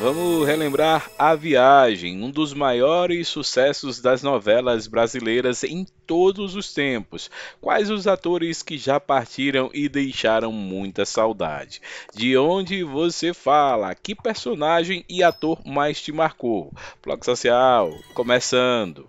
Vamos relembrar A Viagem, um dos maiores sucessos das novelas brasileiras em todos os tempos. Quais os atores que já partiram e deixaram muita saudade? De onde você fala? Que personagem e ator mais te marcou? Bloco Social, começando!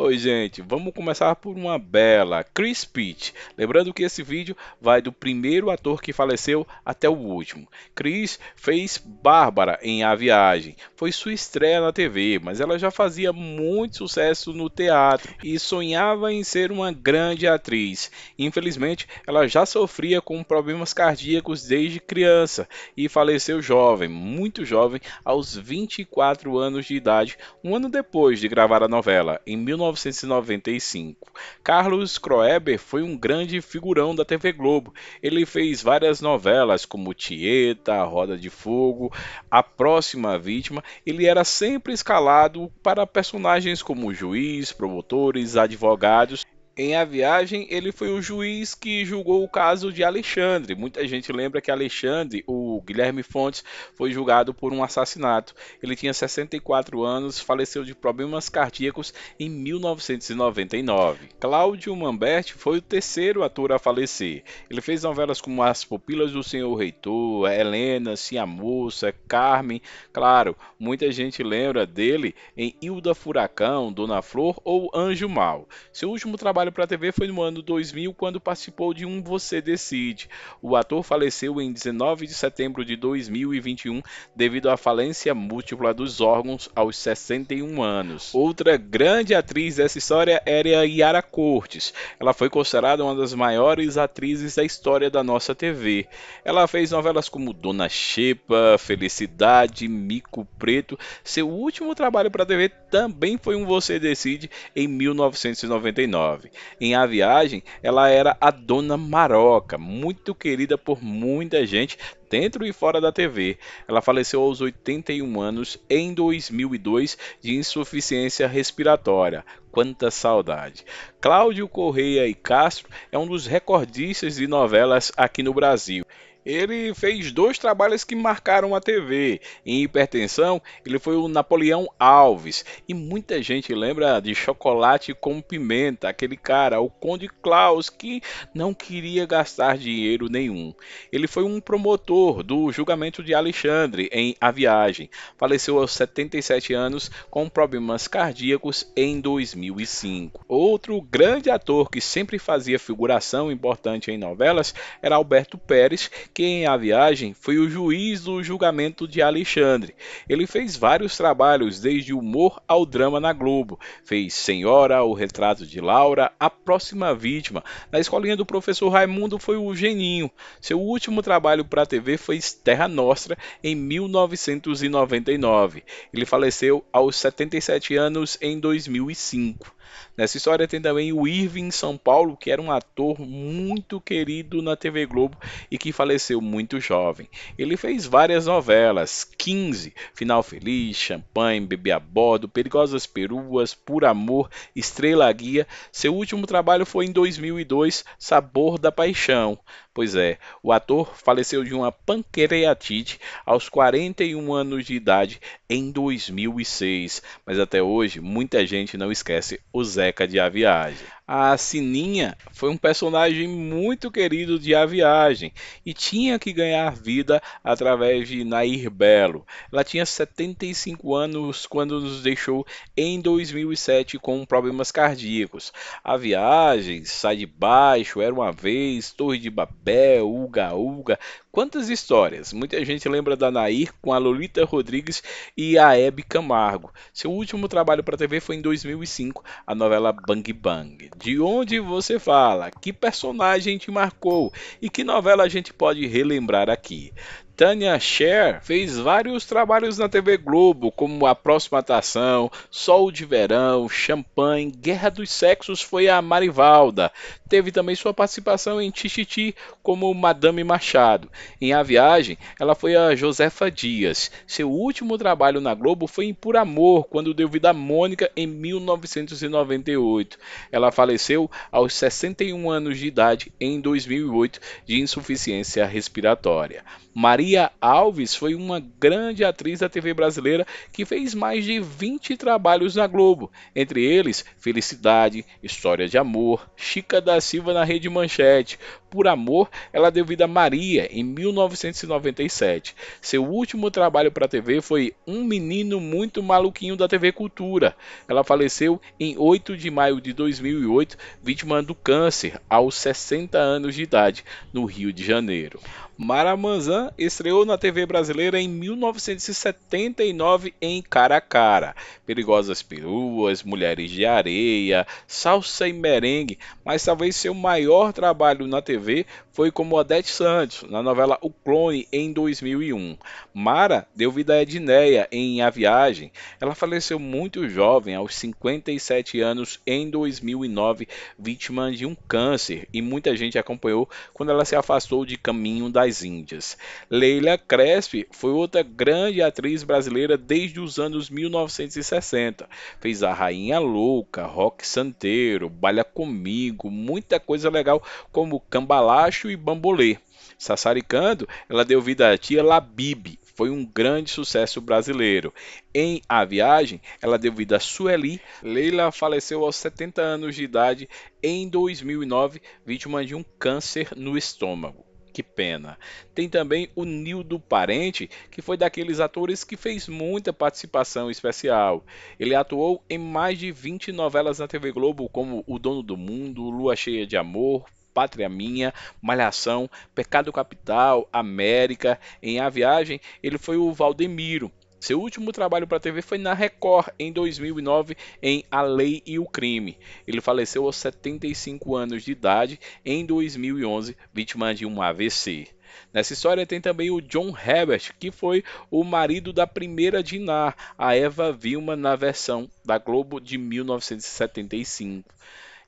Oi gente, vamos começar por uma bela, Chris Pitt. Lembrando que esse vídeo vai do primeiro ator que faleceu até o último. Chris fez Bárbara em A Viagem. Foi sua estreia na TV, mas ela já fazia muito sucesso no teatro e sonhava em ser uma grande atriz. Infelizmente, ela já sofria com problemas cardíacos desde criança e faleceu jovem, muito jovem, aos 24 anos de idade, um ano depois de gravar a novela, em 19 1995. Carlos Kroeber foi um grande figurão da TV Globo. Ele fez várias novelas como Tieta, Roda de Fogo, A Próxima Vítima. Ele era sempre escalado para personagens como juiz, promotores, advogados em A Viagem, ele foi o juiz que julgou o caso de Alexandre. Muita gente lembra que Alexandre, o Guilherme Fontes, foi julgado por um assassinato. Ele tinha 64 anos, faleceu de problemas cardíacos em 1999. Cláudio Mamberti foi o terceiro ator a falecer. Ele fez novelas como As Pupilas do Senhor Reitor, Helena, Sim a Moça, Carmen. Claro, muita gente lembra dele em Hilda Furacão, Dona Flor ou Anjo Mal. Seu último trabalho trabalho para a TV foi no ano 2000, quando participou de Um Você Decide. O ator faleceu em 19 de setembro de 2021 devido à falência múltipla dos órgãos aos 61 anos. Outra grande atriz dessa história era é Yara Cortes. Ela foi considerada uma das maiores atrizes da história da nossa TV. Ela fez novelas como Dona Xepa, Felicidade, Mico Preto. Seu último trabalho para a TV também foi um Você Decide em 1999 em A Viagem, ela era a Dona Maroca, muito querida por muita gente dentro e fora da TV. Ela faleceu aos 81 anos em 2002 de insuficiência respiratória, quanta saudade. Cláudio Correia e Castro é um dos recordistas de novelas aqui no Brasil. Ele fez dois trabalhos que marcaram a TV. Em hipertensão, ele foi o Napoleão Alves. E muita gente lembra de Chocolate com Pimenta, aquele cara, o Conde Klaus, que não queria gastar dinheiro nenhum. Ele foi um promotor do julgamento de Alexandre em A Viagem. Faleceu aos 77 anos com problemas cardíacos em 2000. 2005. Outro grande ator que sempre fazia figuração importante em novelas era Alberto Pérez, que em A Viagem foi o juiz do julgamento de Alexandre. Ele fez vários trabalhos, desde humor ao drama na Globo. Fez Senhora, O Retrato de Laura, A Próxima Vítima. Na escolinha do professor Raimundo foi o Geninho. Seu último trabalho para a TV foi Terra Nostra, em 1999. Ele faleceu aos 77 anos em 2005. Nessa história tem também o Irving São Paulo, que era um ator muito querido na TV Globo e que faleceu muito jovem. Ele fez várias novelas, 15, Final Feliz, Champanhe, Bebê a Bordo, Perigosas Peruas, Por Amor, Estrela Guia. Seu último trabalho foi em 2002, Sabor da Paixão. Pois é, o ator faleceu de uma pancreatite aos 41 anos de idade em 2006, mas até hoje muita gente não esquece conhece o Zeca de A Viagem a Sininha foi um personagem muito querido de A Viagem e tinha que ganhar vida através de Nair Belo. Ela tinha 75 anos quando nos deixou em 2007 com problemas cardíacos. A Viagem, Sai de Baixo, Era Uma Vez, Torre de Babel, Uga Uga, quantas histórias. Muita gente lembra da Nair com a Lolita Rodrigues e a Hebe Camargo. Seu último trabalho para a TV foi em 2005, a novela Bang Bang de onde você fala, que personagem te marcou e que novela a gente pode relembrar aqui. Tânia Cher fez vários trabalhos na TV Globo, como A Próxima Atração, Sol de Verão, Champanhe, Guerra dos Sexos foi a Marivalda. Teve também sua participação em Tititi como Madame Machado. Em A Viagem, ela foi a Josefa Dias. Seu último trabalho na Globo foi em Por Amor, quando deu vida a Mônica em 1998. Ela faleceu aos 61 anos de idade em 2008 de insuficiência respiratória. Maria Maria Alves foi uma grande atriz da TV brasileira que fez mais de 20 trabalhos na Globo, entre eles Felicidade, História de Amor, Chica da Silva na Rede Manchete. Por Amor, ela deu vida a Maria em 1997. Seu último trabalho para a TV foi Um Menino Muito Maluquinho da TV Cultura. Ela faleceu em 8 de maio de 2008, vítima do câncer, aos 60 anos de idade, no Rio de Janeiro. Maramanzan estreou na TV brasileira em 1979 em Cara a Cara. Perigosas Peruas, Mulheres de Areia, Salsa e Merengue, mas talvez seu maior trabalho na TV foi como Odete Santos na novela O Clone em 2001. Mara deu vida a Edneia em A Viagem. Ela faleceu muito jovem, aos 57 anos, em 2009, vítima de um câncer, e muita gente acompanhou quando ela se afastou de Caminho das Índias. Leila Crespi foi outra grande atriz brasileira desde os anos 1960. Fez A Rainha Louca, Rock Santeiro, Balha Comigo, muita coisa legal como Cambalacho e bambolê. Sassaricando, ela deu vida à tia Labib, foi um grande sucesso brasileiro. Em A Viagem, ela deu vida a Sueli. Leila faleceu aos 70 anos de idade em 2009, vítima de um câncer no estômago. Que pena. Tem também o Nildo Parente, que foi daqueles atores que fez muita participação especial. Ele atuou em mais de 20 novelas na TV Globo, como O Dono do Mundo, Lua Cheia de Amor, Pátria Minha, Malhação, Pecado Capital, América, em A Viagem, ele foi o Valdemiro. Seu último trabalho para a TV foi na Record em 2009 em A Lei e o Crime. Ele faleceu aos 75 anos de idade em 2011, vítima de um AVC. Nessa história tem também o John Herbert, que foi o marido da primeira Dinar, a Eva Vilma, na versão da Globo de 1975.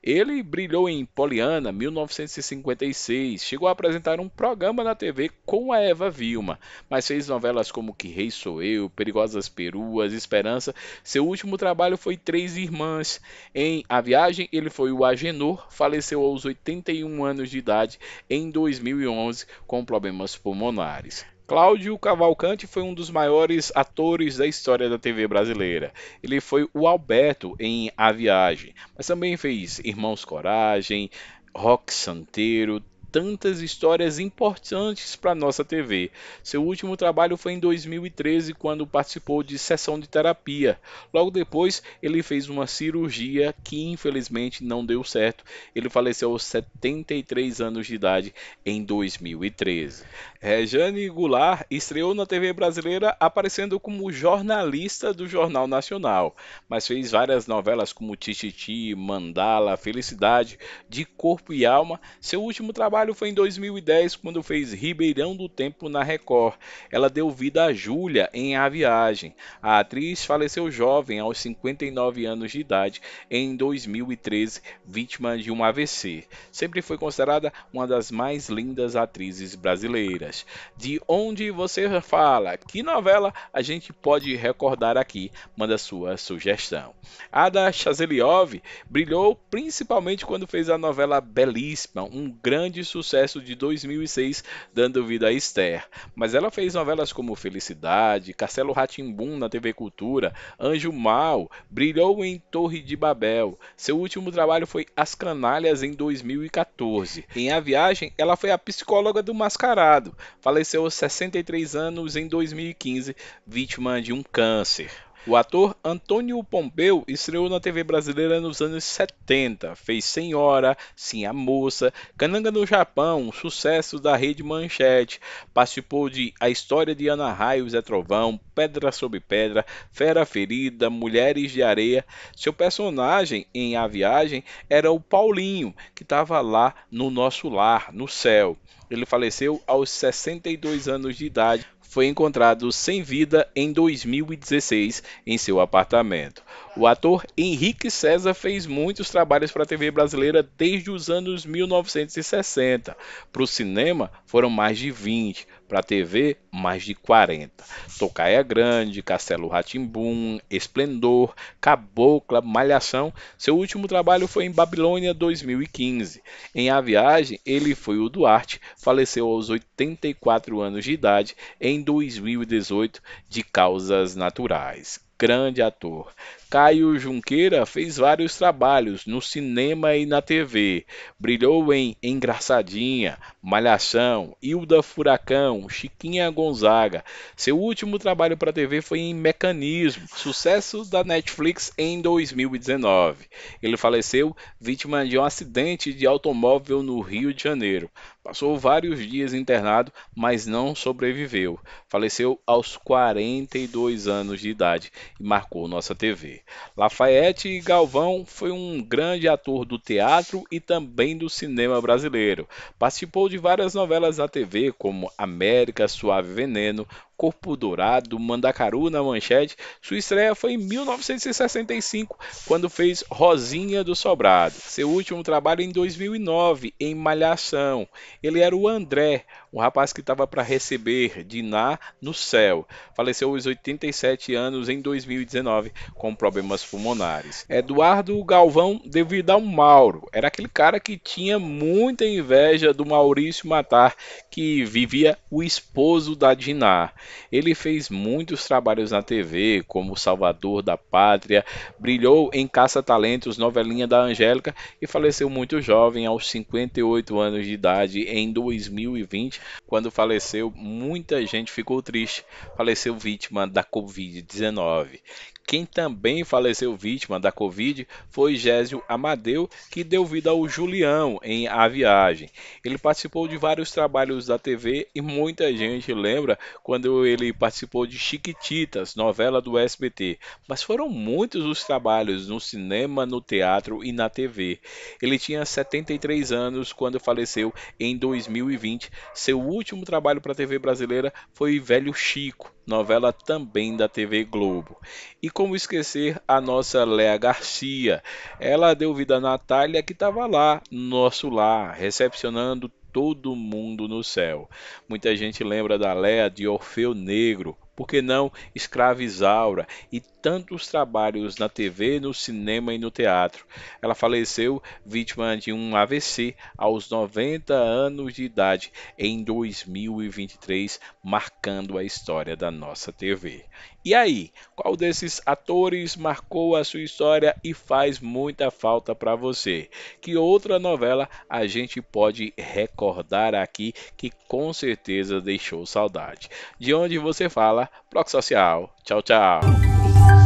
Ele brilhou em Poliana, 1956, chegou a apresentar um programa na TV com a Eva Vilma, mas fez novelas como Que Rei Sou Eu, Perigosas Peruas, Esperança. Seu último trabalho foi Três Irmãs. Em A Viagem, ele foi o Agenor, faleceu aos 81 anos de idade em 2011 com problemas pulmonares. Cláudio Cavalcante foi um dos maiores atores da história da TV brasileira. Ele foi o Alberto em A Viagem, mas também fez Irmãos Coragem, Rock Santeiro, tantas histórias importantes para nossa TV. Seu último trabalho foi em 2013, quando participou de sessão de terapia. Logo depois, ele fez uma cirurgia que infelizmente não deu certo. Ele faleceu aos 73 anos de idade em 2013. Rejane Goulart estreou na TV brasileira aparecendo como jornalista do Jornal Nacional, mas fez várias novelas como Tititi, Mandala, Felicidade, De Corpo e Alma. Seu último trabalho trabalho foi em 2010, quando fez Ribeirão do Tempo na Record. Ela deu vida a Júlia em A Viagem. A atriz faleceu jovem, aos 59 anos de idade, em 2013, vítima de um AVC. Sempre foi considerada uma das mais lindas atrizes brasileiras. De onde você fala? Que novela a gente pode recordar aqui? Manda sua sugestão. Ada Chazeliov brilhou principalmente quando fez a novela Belíssima, um grande sucesso de 2006, dando vida a Esther. Mas ela fez novelas como Felicidade, Castelo Ratimbum na TV Cultura, Anjo Mal, brilhou em Torre de Babel. Seu último trabalho foi As Canalhas em 2014. Em A Viagem, ela foi a psicóloga do Mascarado. Faleceu aos 63 anos em 2015, vítima de um câncer. O ator Antônio Pompeu estreou na TV brasileira nos anos 70. Fez Senhora, Sim a Moça, Cananga no Japão, sucesso da Rede Manchete. Participou de A História de Ana Raio, Zé Trovão, Pedra sobre Pedra, Fera Ferida, Mulheres de Areia. Seu personagem em A Viagem era o Paulinho, que estava lá no nosso lar, no céu. Ele faleceu aos 62 anos de idade foi encontrado sem vida em 2016 em seu apartamento. O ator Henrique César fez muitos trabalhos para a TV brasileira desde os anos 1960. Para o cinema, foram mais de 20, para a TV, mais de 40. Tocaia Grande, Castelo Ratimbum, Esplendor, Cabocla, Malhação. Seu último trabalho foi em Babilônia 2015. Em A Viagem, ele foi o Duarte, faleceu aos 84 anos de idade em 2018 de causas naturais grande ator. Caio Junqueira fez vários trabalhos no cinema e na TV. Brilhou em Engraçadinha, Malhação, Hilda Furacão, Chiquinha Gonzaga. Seu último trabalho para TV foi em Mecanismo, sucesso da Netflix em 2019. Ele faleceu vítima de um acidente de automóvel no Rio de Janeiro. Passou vários dias internado, mas não sobreviveu. Faleceu aos 42 anos de idade e marcou nossa TV. Lafayette Galvão foi um grande ator do teatro e também do cinema brasileiro. Participou de várias novelas na TV, como América, Suave Veneno, Corpo Dourado, Mandacaru na manchete. Sua estreia foi em 1965, quando fez Rosinha do Sobrado. Seu último trabalho em 2009, em Malhação. Ele era o André, um rapaz que estava para receber Diná no céu. Faleceu aos 87 anos em 2019 com problemas pulmonares. Eduardo Galvão devido ao Mauro. Era aquele cara que tinha muita inveja do Maurício Matar, que vivia o esposo da Diná. Ele fez muitos trabalhos na TV, como Salvador da Pátria, brilhou em Caça Talentos, novelinha da Angélica e faleceu muito jovem aos 58 anos de idade em 2020 quando faleceu, muita gente ficou triste. Faleceu vítima da Covid-19. Quem também faleceu vítima da Covid foi Gésio Amadeu, que deu vida ao Julião em A Viagem. Ele participou de vários trabalhos da TV e muita gente lembra quando ele participou de Chiquititas, novela do SBT. Mas foram muitos os trabalhos no cinema, no teatro e na TV. Ele tinha 73 anos quando faleceu em 2020. Seu último trabalho para a TV brasileira foi Velho Chico novela também da TV Globo. E como esquecer a nossa Léa Garcia? Ela deu vida a Natália que estava lá, nosso lar, recepcionando todo mundo no céu. Muita gente lembra da Léa de Orfeu Negro, por que não Escravizaura e tantos trabalhos na TV, no cinema e no teatro. Ela faleceu vítima de um AVC aos 90 anos de idade em 2023, marcando a história da nossa TV. E aí, qual desses atores marcou a sua história e faz muita falta para você? Que outra novela a gente pode recordar aqui que com certeza deixou saudade? De onde você fala, Bloco Social. Tchau, tchau.